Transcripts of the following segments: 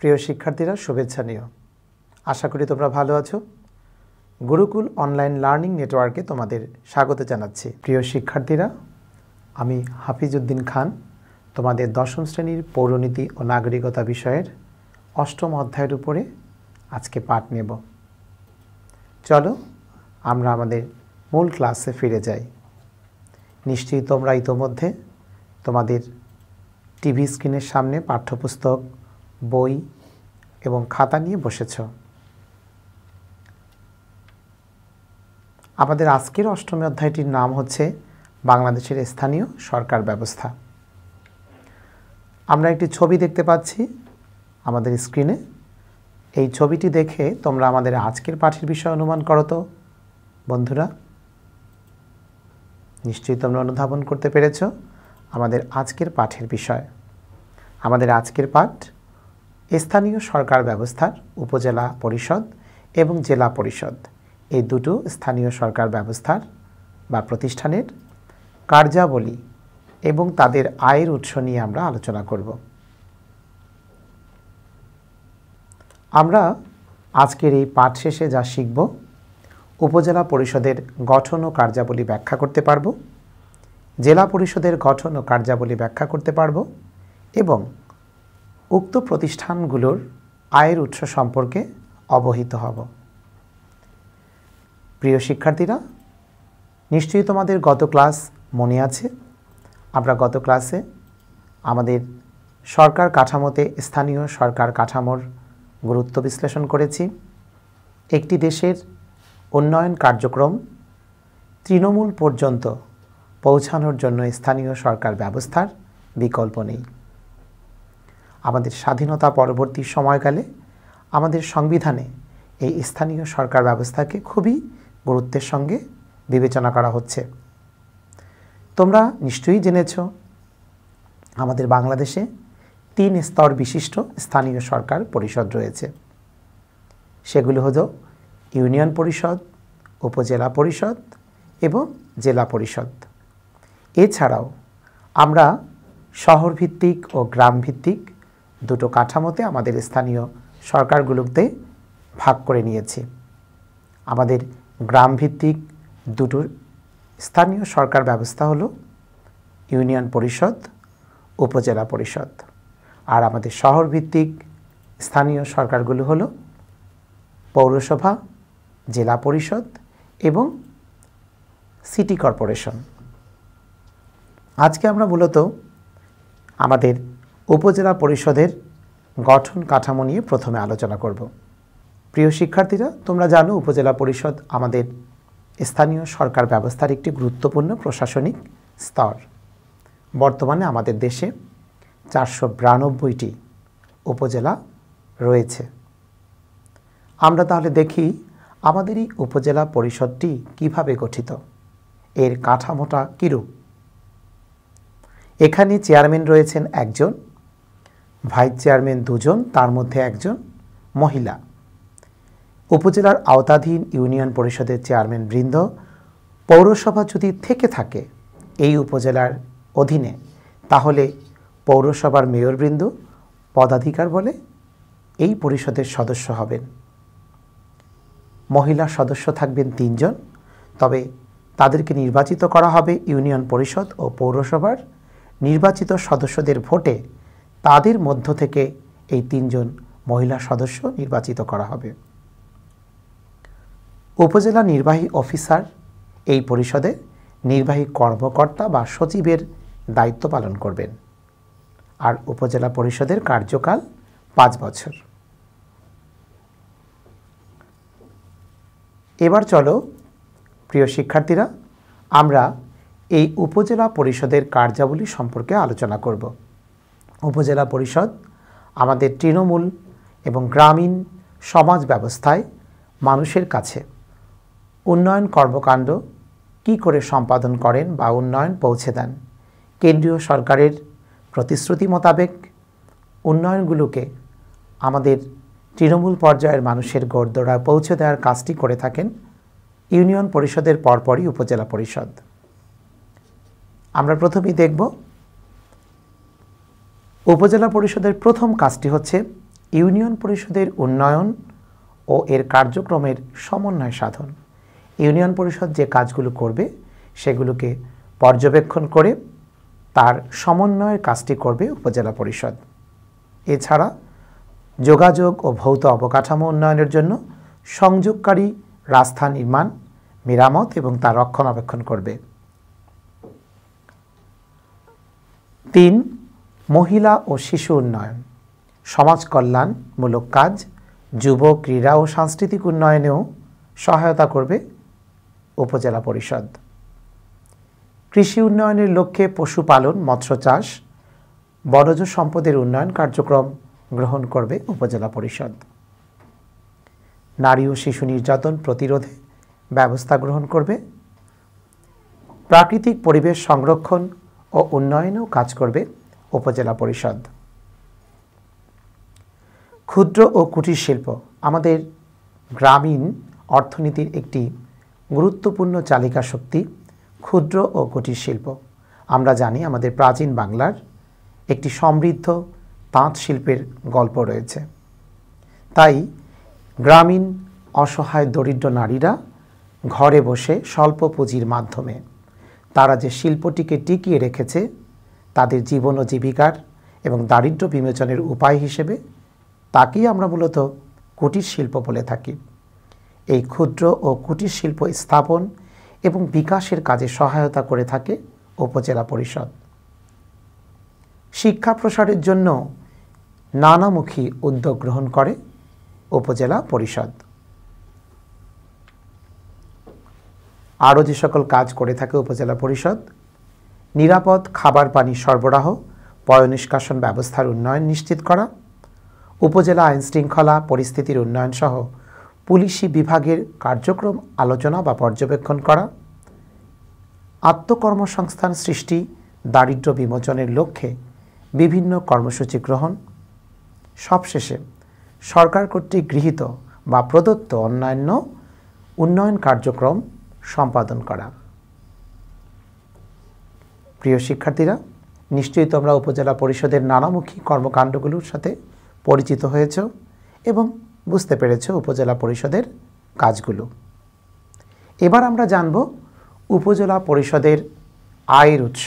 প্রিয় শিক্ষার্থীরা শুভেচ্ছা নিও আশা করি তোমরা ভালো আছো গুরুকুল অনলাইন লার্নিং নেটওয়ার্কে তোমাদের স্বাগত জানাচ্ছি প্রিয় শিক্ষার্থীরা আমি হাফিজউদ্দিন খান তোমাদের দশম শ্রেণীর পৌরনীতি ও নাগরিকতা বিষয়ের অষ্টম অধ্যায়ের উপরে আজকে পাঠ নেব চলো আমরা আমাদের মূল ক্লাসে ফিরে যাই নিশ্চয়ই তোমরা ইতোমধ্যে তোমাদের টিভি স্ক্রিনের সামনে পাঠ্যপুস্তক বই এবং খাতা নিয়ে বসেছ আমাদের আজকের অষ্টমী অধ্যায়টির নাম হচ্ছে বাংলাদেশের স্থানীয় সরকার ব্যবস্থা আমরা একটি ছবি দেখতে পাচ্ছি আমাদের স্ক্রিনে এই ছবিটি দেখে তোমরা আমাদের আজকের পাঠের বিষয় অনুমান করো তো বন্ধুরা নিশ্চয়ই তোমরা অনুধাবন করতে পেরেছ আমাদের আজকের পাঠের বিষয় আমাদের আজকের পাঠ স্থানীয় সরকার ব্যবস্থার উপজেলা পরিষদ এবং জেলা পরিষদ এই দুটো স্থানীয় সরকার ব্যবস্থার বা প্রতিষ্ঠানের কার্যাবলী এবং তাদের আয়ের উৎস নিয়ে আমরা আলোচনা করব আমরা আজকের এই পাঠ শেষে যা শিখব উপজেলা পরিষদের গঠন ও কার্যাবলী ব্যাখ্যা করতে পারব জেলা পরিষদের গঠন ও কার্যাবলী ব্যাখ্যা করতে পারব এবং উক্ত প্রতিষ্ঠানগুলোর আয়ের উৎস সম্পর্কে অবহিত হব প্রিয় শিক্ষার্থীরা নিশ্চয়ই তোমাদের গত ক্লাস মনে আছে আমরা গত ক্লাসে আমাদের সরকার কাঠামোতে স্থানীয় সরকার কাঠামোর গুরুত্ব বিশ্লেষণ করেছি একটি দেশের উন্নয়ন কার্যক্রম তৃণমূল পর্যন্ত পৌঁছানোর জন্য স্থানীয় সরকার ব্যবস্থার বিকল্প নেই আমাদের স্বাধীনতা পরবর্তী সময়কালে আমাদের সংবিধানে এই স্থানীয় সরকার ব্যবস্থাকে খুবই গুরুত্বের সঙ্গে বিবেচনা করা হচ্ছে তোমরা নিশ্চয়ই জেনেছ আমাদের বাংলাদেশে তিন স্তর বিশিষ্ট স্থানীয় সরকার পরিষদ রয়েছে সেগুলো হল ইউনিয়ন পরিষদ উপজেলা পরিষদ এবং জেলা পরিষদ এছাড়াও আমরা শহরভিত্তিক ও গ্রামভিত্তিক দুটো কাঠামোতে আমাদের স্থানীয় সরকারগুলোতে ভাগ করে নিয়েছে আমাদের গ্রামভিত্তিক দুটো স্থানীয় সরকার ব্যবস্থা হলো ইউনিয়ন পরিষদ উপজেলা পরিষদ আর আমাদের শহরভিত্তিক স্থানীয় সরকারগুলো হলো পৌরসভা জেলা পরিষদ এবং সিটি কর্পোরেশন আজকে আমরা মূলত আমাদের উপজেলা পরিষদের গঠন কাঠামো নিয়ে প্রথমে আলোচনা করব প্রিয় শিক্ষার্থীরা তোমরা জানো উপজেলা পরিষদ আমাদের স্থানীয় সরকার ব্যবস্থার একটি গুরুত্বপূর্ণ প্রশাসনিক স্তর বর্তমানে আমাদের দেশে চারশো বিরানব্বইটি উপজেলা রয়েছে আমরা তাহলে দেখি আমাদের এই উপজেলা পরিষদটি কিভাবে গঠিত এর কাঠামোটা কীরূপ এখানে চেয়ারম্যান রয়েছেন একজন ভাইস চেয়ারম্যান দুজন তার মধ্যে একজন মহিলা উপজেলার আওতাধীন ইউনিয়ন পরিষদের চেয়ারম্যান বৃন্দ পৌরসভা যদি থেকে থাকে এই উপজেলার অধীনে তাহলে পৌরসভার মেয়রবৃন্দ পদাধিকার বলে এই পরিষদের সদস্য হবেন মহিলা সদস্য থাকবেন তিনজন তবে তাদেরকে নির্বাচিত করা হবে ইউনিয়ন পরিষদ ও পৌরসভার নির্বাচিত সদস্যদের ভোটে তাদের মধ্য থেকে এই তিনজন মহিলা সদস্য নির্বাচিত করা হবে উপজেলা নির্বাহী অফিসার এই পরিষদে নির্বাহী কর্মকর্তা বা সচিবের দায়িত্ব পালন করবেন আর উপজেলা পরিষদের কার্যকাল পাঁচ বছর এবার চলো প্রিয় শিক্ষার্থীরা আমরা এই উপজেলা পরিষদের কার্যাবলী সম্পর্কে আলোচনা করব উপজেলা পরিষদ আমাদের তৃণমূল এবং গ্রামীণ সমাজ ব্যবস্থায় মানুষের কাছে উন্নয়ন কর্মকাণ্ড কি করে সম্পাদন করেন বা উন্নয়ন পৌঁছে দেন কেন্দ্রীয় সরকারের প্রতিশ্রুতি মোতাবেক উন্নয়নগুলোকে আমাদের তৃণমূল পর্যায়ের মানুষের গোড়দোড়া পৌঁছে দেওয়ার কাজটি করে থাকেন ইউনিয়ন পরিষদের পরপরই উপজেলা পরিষদ আমরা প্রথমেই দেখব উপজেলা পরিষদের প্রথম কাজটি হচ্ছে ইউনিয়ন পরিষদের উন্নয়ন ও এর কার্যক্রমের সমন্বয় সাধন ইউনিয়ন পরিষদ যে কাজগুলো করবে সেগুলোকে পর্যবেক্ষণ করে তার সমন্বয়ের কাজটি করবে উপজেলা পরিষদ এছাড়া যোগাযোগ ও ভৌত অবকাঠামো উন্নয়নের জন্য সংযোগকারী রাস্তা নির্মাণ মেরামত এবং তার রক্ষণাবেক্ষণ করবে তিন মহিলা ও শিশু উন্নয়ন সমাজ কল্যাণমূলক কাজ যুব ক্রীড়া ও সাংস্কৃতিক উন্নয়নেও সহায়তা করবে উপজেলা পরিষদ কৃষি উন্নয়নের লক্ষ্যে পশুপালন মৎস্য চাষ বনজ সম্পদের উন্নয়ন কার্যক্রম গ্রহণ করবে উপজেলা পরিষদ নারী ও শিশু নির্যাতন প্রতিরোধে ব্যবস্থা গ্রহণ করবে প্রাকৃতিক পরিবেশ সংরক্ষণ ও উন্নয়নেও কাজ করবে উপজেলা পরিষদ ক্ষুদ্র ও কুটির শিল্প আমাদের গ্রামীণ অর্থনীতির একটি গুরুত্বপূর্ণ চালিকা শক্তি ক্ষুদ্র ও কুটির শিল্প আমরা জানি আমাদের প্রাচীন বাংলার একটি সমৃদ্ধ তাঁত শিল্পের গল্প রয়েছে তাই গ্রামীণ অসহায় দরিদ্র নারীরা ঘরে বসে স্বল্প পুঁজির মাধ্যমে তারা যে শিল্পটিকে টিকিয়ে রেখেছে তাদের জীবন ও জীবিকার এবং দারিদ্র বিমোচনের উপায় হিসেবে তাকেই আমরা মূলত কুটির শিল্প বলে থাকি এই ক্ষুদ্র ও কুটির শিল্প স্থাপন এবং বিকাশের কাজে সহায়তা করে থাকে উপজেলা পরিষদ শিক্ষা প্রসারের জন্য নানামুখী উদ্যোগ গ্রহণ করে উপজেলা পরিষদ আরও যে সকল কাজ করে থাকে উপজেলা পরিষদ নিরাপদ খাবার পানি সরবরাহ পয়নিষ্কাশন ব্যবস্থার উন্নয়ন নিশ্চিত করা উপজেলা আইন শৃঙ্খলা পরিস্থিতির উন্নয়ন সহ পুলিশি বিভাগের কার্যক্রম আলোচনা বা পর্যবেক্ষণ করা আত্মকর্মসংস্থান সৃষ্টি দারিদ্র বিমোচনের লক্ষ্যে বিভিন্ন কর্মসূচি গ্রহণ সবশেষে সরকার কর্তৃক গৃহীত বা প্রদত্ত অন্যান্য উন্নয়ন কার্যক্রম সম্পাদন করা প্রিয় শিক্ষার্থীরা নিশ্চয়ই তোমরা উপজেলা পরিষদের নানামুখী কর্মকাণ্ডগুলোর সাথে পরিচিত হয়েছ এবং বুঝতে পেরেছ উপজেলা পরিষদের কাজগুলো এবার আমরা জানব উপজেলা পরিষদের আয়ের উৎস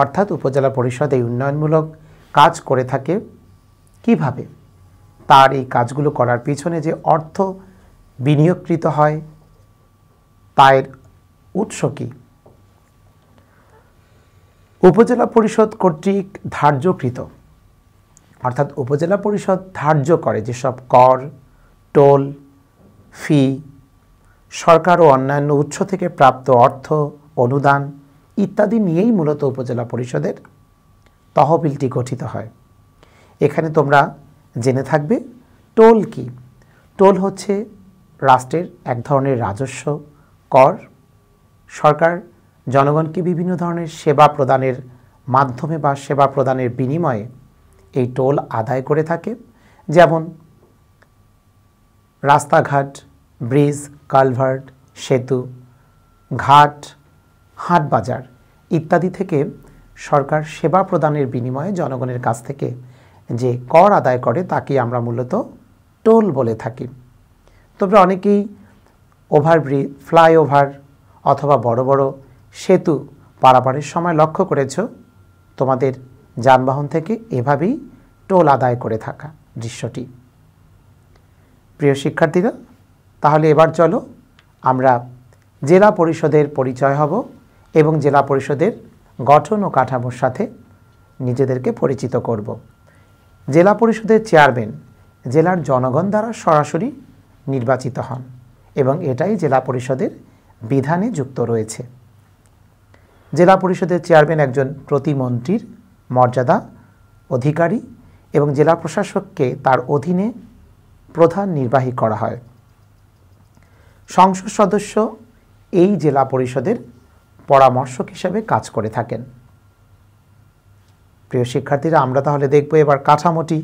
অর্থাৎ উপজেলা পরিষদ এই উন্নয়নমূলক কাজ করে থাকে কিভাবে তার এই কাজগুলো করার পিছনে যে অর্থ বিনিয়োগকৃত হয় তার উৎস কী উপজেলা পরিষদ কর্তৃক ধার্যকৃত অর্থাৎ উপজেলা পরিষদ ধার্য করে যেসব কর টোল ফি সরকার ও অন্যান্য উৎস থেকে প্রাপ্ত অর্থ অনুদান ইত্যাদি নিয়েই মূলত উপজেলা পরিষদের তহবিলটি গঠিত হয় এখানে তোমরা জেনে থাকবে টোল কি টোল হচ্ছে রাষ্ট্রের এক ধরনের রাজস্ব কর সরকার জনগণকে বিভিন্ন ধরনের সেবা প্রদানের মাধ্যমে বা সেবা প্রদানের বিনিময়ে এই টোল আদায় করে থাকে যেমন রাস্তাঘাট ব্রিজ কালভার্ট সেতু ঘাট হাটবাজার ইত্যাদি থেকে সরকার সেবা প্রদানের বিনিময়ে জনগণের কাছ থেকে যে কর আদায় করে তাকে আমরা মূলত টোল বলে থাকি তবে অনেকেই ওভারব্রিজ ফ্লাইওভার অথবা বড় বড় সেতু পারাপারের সময় লক্ষ্য করেছ তোমাদের যানবাহন থেকে এভাবেই টোল আদায় করে থাকা দৃশ্যটি প্রিয় শিক্ষার্থীরা তাহলে এবার চলো আমরা জেলা পরিষদের পরিচয় হব এবং জেলা পরিষদের গঠন ও কাঠামোর সাথে নিজেদেরকে পরিচিত করব জেলা পরিষদের চেয়ারম্যান জেলার জনগণ দ্বারা সরাসরি নির্বাচিত হন এবং এটাই জেলা পরিষদের বিধানে যুক্ত রয়েছে জেলা পরিষদের চেয়ারম্যান একজন প্রতিমন্ত্রীর মর্যাদা অধিকারী এবং জেলা প্রশাসককে তার অধীনে প্রধান নির্বাহী করা হয় সংসদ সদস্য এই জেলা পরিষদের পরামর্শক হিসাবে কাজ করে থাকেন প্রিয় শিক্ষার্থীরা আমরা তাহলে দেখব এবার কাঠামোটি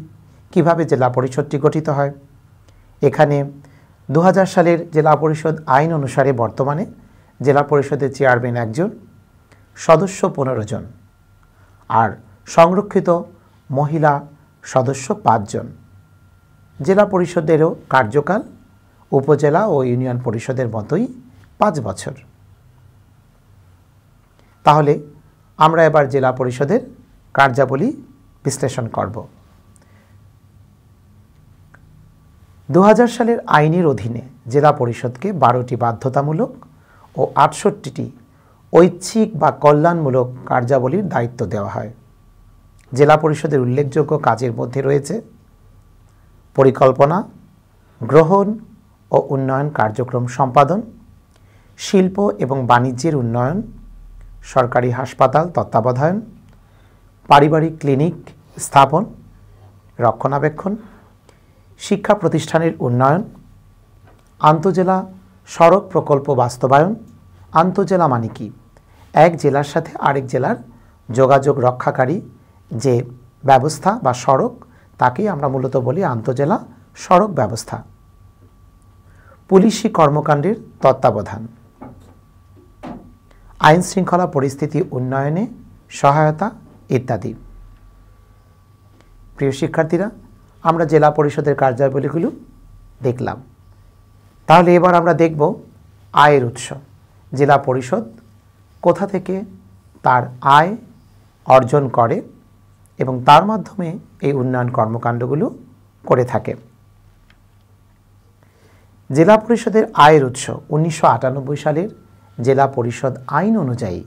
কিভাবে জেলা পরিষদটি গঠিত হয় এখানে দু সালের জেলা পরিষদ আইন অনুসারে বর্তমানে জেলা পরিষদের চেয়ারম্যান একজন সদস্য পনেরো জন আর সংরক্ষিত মহিলা সদস্য পাঁচজন জেলা পরিষদেরও কার্যকাল উপজেলা ও ইউনিয়ন পরিষদের মতোই পাঁচ বছর তাহলে আমরা এবার জেলা পরিষদের কার্যাবলী বিশ্লেষণ করব দু সালের আইনের অধীনে জেলা পরিষদকে বারোটি বাধ্যতামূলক ও আটষট্টিটি ঐচ্ছিক বা কল্যাণমূলক কার্যাবলীর দায়িত্ব দেওয়া হয় জেলা পরিষদের উল্লেখযোগ্য কাজের মধ্যে রয়েছে পরিকল্পনা গ্রহণ ও উন্নয়ন কার্যক্রম সম্পাদন শিল্প এবং বাণিজ্যের উন্নয়ন সরকারি হাসপাতাল তত্ত্বাবধায়ন পারিবারিক ক্লিনিক স্থাপন রক্ষণাবেক্ষণ শিক্ষা প্রতিষ্ঠানের উন্নয়ন আন্তজেলা সড়ক প্রকল্প বাস্তবায়ন আন্তজেলা মানে কি এক জেলার সাথে আরেক জেলার যোগাযোগ রক্ষাকারী যে ব্যবস্থা বা সড়ক তাকেই আমরা মূলত বলি আন্তজেলা সড়ক ব্যবস্থা পুলিশি কর্মকাণ্ডের তত্ত্বাবধান আইন শৃঙ্খলা পরিস্থিতি উন্নয়নে সহায়তা ইত্যাদি প্রিয় শিক্ষার্থীরা আমরা জেলা পরিষদের কার্যাবলীগুলো দেখলাম তাহলে এবার আমরা দেখব আয়ের উৎস জেলা পরিষদ কোথা থেকে তার আয় অর্জন করে এবং তার মাধ্যমে এই উন্নয়ন কর্মকাণ্ডগুলো করে থাকে জেলা পরিষদের আয়ের উৎস উনিশশো সালের জেলা পরিষদ আইন অনুযায়ী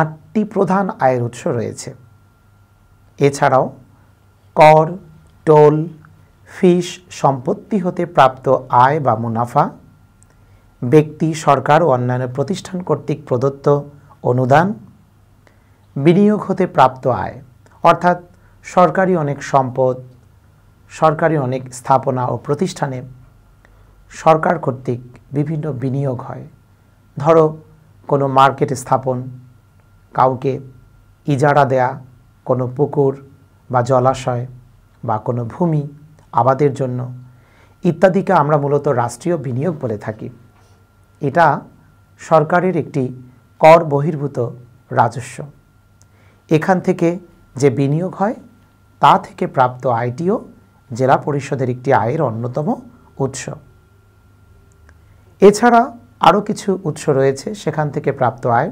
আটটি প্রধান আয়ের উৎস রয়েছে এছাড়াও কর টোল ফিস সম্পত্তি হতে প্রাপ্ত আয় বা মুনাফা ব্যক্তি সরকার ও অন্যান্য প্রতিষ্ঠান কর্তৃক প্রদত্ত অনুদান বিনিয়োগ হতে প্রাপ্ত আয় অর্থাৎ সরকারি অনেক সম্পদ সরকারি অনেক স্থাপনা ও প্রতিষ্ঠানে সরকার কর্তৃক বিভিন্ন বিনিয়োগ হয় ধরো কোনো মার্কেট স্থাপন কাউকে ইজারা দেয়া কোনো পুকুর বা জলাশয় বা কোনো ভূমি আবাদের জন্য ইত্যাদিকে আমরা মূলত রাষ্ট্রীয় বিনিয়োগ বলে থাকি এটা সরকারের একটি কর বহির্ভূত রাজস্ব এখান থেকে যে বিনিয়োগ হয় তা থেকে প্রাপ্ত আয়টিও জেলা পরিষদের একটি আয়ের অন্যতম উৎস এছাড়া আরও কিছু উৎস রয়েছে সেখান থেকে প্রাপ্ত আয়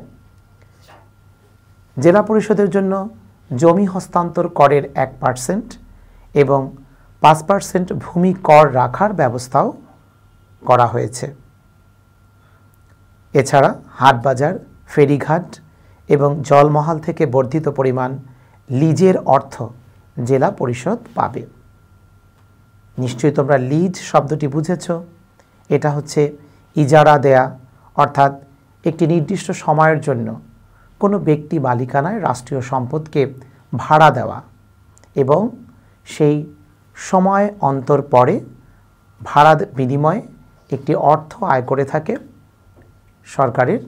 জেলা পরিষদের জন্য জমি হস্তান্তর করের এক পার্সেন্ট এবং পাঁচ পার্সেন্ট ভূমি কর রাখার ব্যবস্থাও করা হয়েছে এছাড়া হাট বাজার ফেরিঘাট এবং জলমহাল থেকে বর্ধিত পরিমাণ লিজের অর্থ জেলা পরিষদ পাবে নিশ্চয়ই তোমরা লিজ শব্দটি বুঝেছ এটা হচ্ছে ইজারা দেয়া অর্থাৎ একটি নির্দিষ্ট সময়ের জন্য কোনো ব্যক্তি মালিকানায় রাষ্ট্রীয় সম্পদকে ভাড়া দেওয়া এবং সেই সময় অন্তর পরে ভাড়া বিনিময়ে একটি অর্থ আয় করে থাকে সরকারের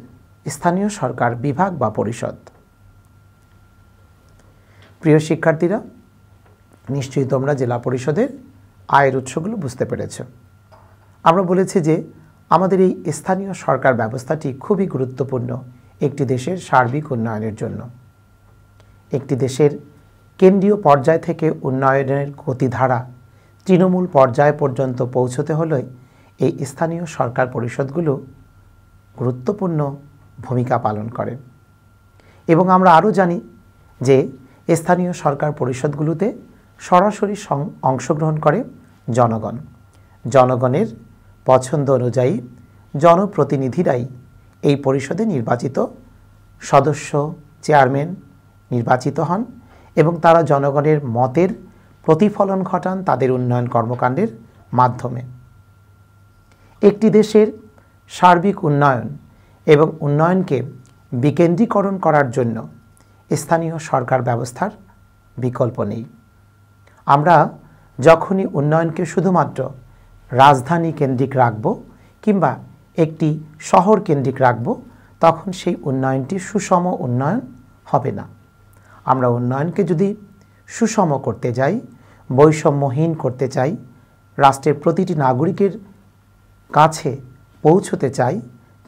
স্থানীয় সরকার বিভাগ বা পরিষদ প্রিয় শিক্ষার্থীরা নিশ্চয়ই তোমরা জেলা পরিষদের আয়ের উৎসগুলো বুঝতে পেরেছ আমরা বলেছি যে আমাদের এই স্থানীয় সরকার ব্যবস্থাটি খুবই গুরুত্বপূর্ণ একটি দেশের সার্বিক উন্নয়নের জন্য একটি দেশের কেন্দ্রীয় পর্যায় থেকে উন্নয়নের গতিধারা তৃণমূল পর্যায় পর্যন্ত পৌঁছতে হলে এই স্থানীয় সরকার পরিষদগুলো গুরুত্বপূর্ণ ভূমিকা পালন করেন এবং আমরা আরও জানি যে স্থানীয় সরকার পরিষদগুলোতে সরাসরি অংশগ্রহণ করে জনগণ জনগণের পছন্দ অনুযায়ী জনপ্রতিনিধিরাই এই পরিষদে নির্বাচিত সদস্য চেয়ারম্যান নির্বাচিত হন এবং তারা জনগণের মতের প্রতিফলন ঘটান তাদের উন্নয়ন কর্মকাণ্ডের মাধ্যমে একটি দেশের সার্বিক উন্নয়ন এবং উন্নয়নকে বিকেন্দ্রীকরণ করার জন্য স্থানীয় সরকার ব্যবস্থার বিকল্প নেই আমরা যখনই উন্নয়নকে শুধুমাত্র রাজধানী কেন্দ্রিক রাখব কিংবা একটি শহর কেন্দ্রিক রাখব তখন সেই উন্নয়নটি সুষম উন্নয়ন হবে না আমরা উন্নয়নকে যদি সুষম করতে যাই বৈষম্যহীন করতে চাই রাষ্ট্রের প্রতিটি নাগরিকের কাছে পৌঁছতে চাই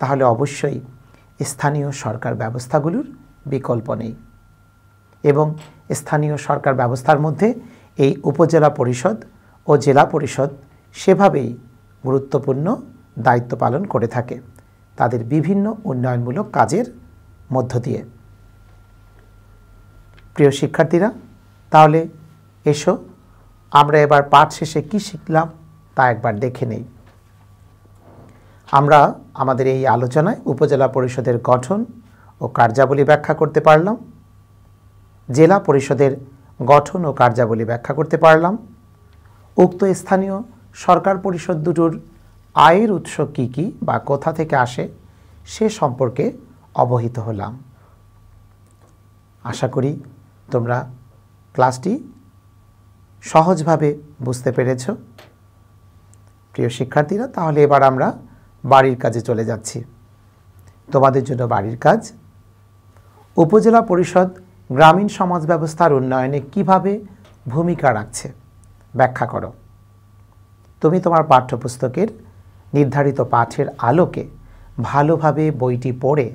তাহলে অবশ্যই স্থানীয় সরকার ব্যবস্থাগুলোর বিকল্প নেই এবং স্থানীয় সরকার ব্যবস্থার মধ্যে এই উপজেলা পরিষদ ও জেলা পরিষদ সেভাবেই গুরুত্বপূর্ণ দায়িত্ব পালন করে থাকে তাদের বিভিন্ন উন্নয়নমূলক কাজের মধ্য দিয়ে প্রিয় শিক্ষার্থীরা তাহলে এসো আমরা এবার পাঠ শেষে কী শিখলাম তা একবার দেখে নেই আমরা আমাদের এই আলোচনায় উপজেলা পরিষদের গঠন ও কার্যাবলী ব্যাখ্যা করতে পারলাম জেলা পরিষদের গঠন ও কার্যাবলী ব্যাখ্যা করতে পারলাম উক্ত স্থানীয় সরকার পরিষদ দুটোর আয়ের উৎস কি কি বা কোথা থেকে আসে সে সম্পর্কে অবহিত হলাম আশা করি তোমরা ক্লাসটি সহজভাবে বুঝতে পেরেছ প্রিয় শিক্ষার্থীরা তাহলে এবার আমরা বাড়ির কাজে চলে যাচ্ছি তোমাদের জন্য বাড়ির কাজ উপজেলা পরিষদ গ্রামীণ সমাজ ব্যবস্থার উন্নয়নে কিভাবে ভূমিকা রাখছে ব্যাখ্যা করো তুমি তোমার পাঠ্যপুস্তকের নির্ধারিত পাঠের আলোকে ভালোভাবে বইটি পড়ে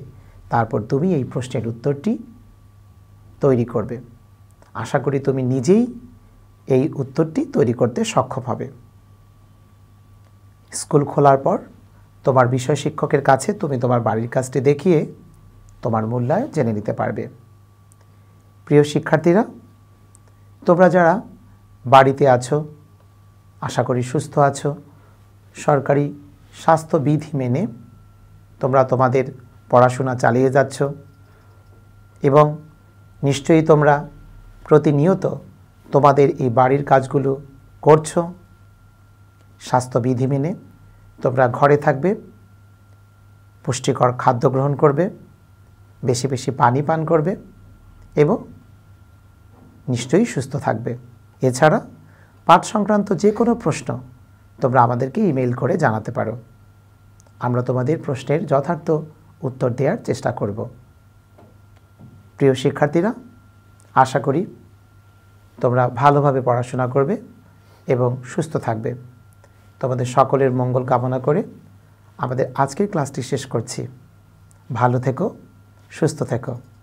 তারপর তুমি এই প্রশ্নের উত্তরটি তৈরি করবে আশা করি তুমি নিজেই এই উত্তরটি তৈরি করতে সক্ষম হবে স্কুল খোলার পর তোমার বিষয় শিক্ষকের কাছে তুমি তোমার বাড়ির কাজটি দেখিয়ে তোমার মূল্যায় জেনে নিতে পারবে প্রিয় শিক্ষার্থীরা তোমরা যারা বাড়িতে আছো আশা করি সুস্থ আছো সরকারি স্বাস্থ্যবিধি মেনে তোমরা তোমাদের পড়াশোনা চালিয়ে যাচ্ছ এবং নিশ্চয়ই তোমরা প্রতিনিয়ত তোমাদের এই বাড়ির কাজগুলো করছো স্বাস্থ্যবিধি মেনে তোমরা ঘরে থাকবে পুষ্টিকর খাদ্য গ্রহণ করবে বেশি বেশি পানি পান করবে এবং নিশ্চয়ই সুস্থ থাকবে এছাড়া পাঠ সংক্রান্ত যে কোনো প্রশ্ন তোমরা আমাদেরকে ইমেল করে জানাতে পারো আমরা তোমাদের প্রশ্নের যথার্থ উত্তর দেওয়ার চেষ্টা করব প্রিয় শিক্ষার্থীরা আশা করি তোমরা ভালোভাবে পড়াশোনা করবে এবং সুস্থ থাকবে তোমাদের সকলের মঙ্গল কামনা করে আমাদের আজকের ক্লাসটি শেষ করছি ভালো থেকো সুস্থ থেকো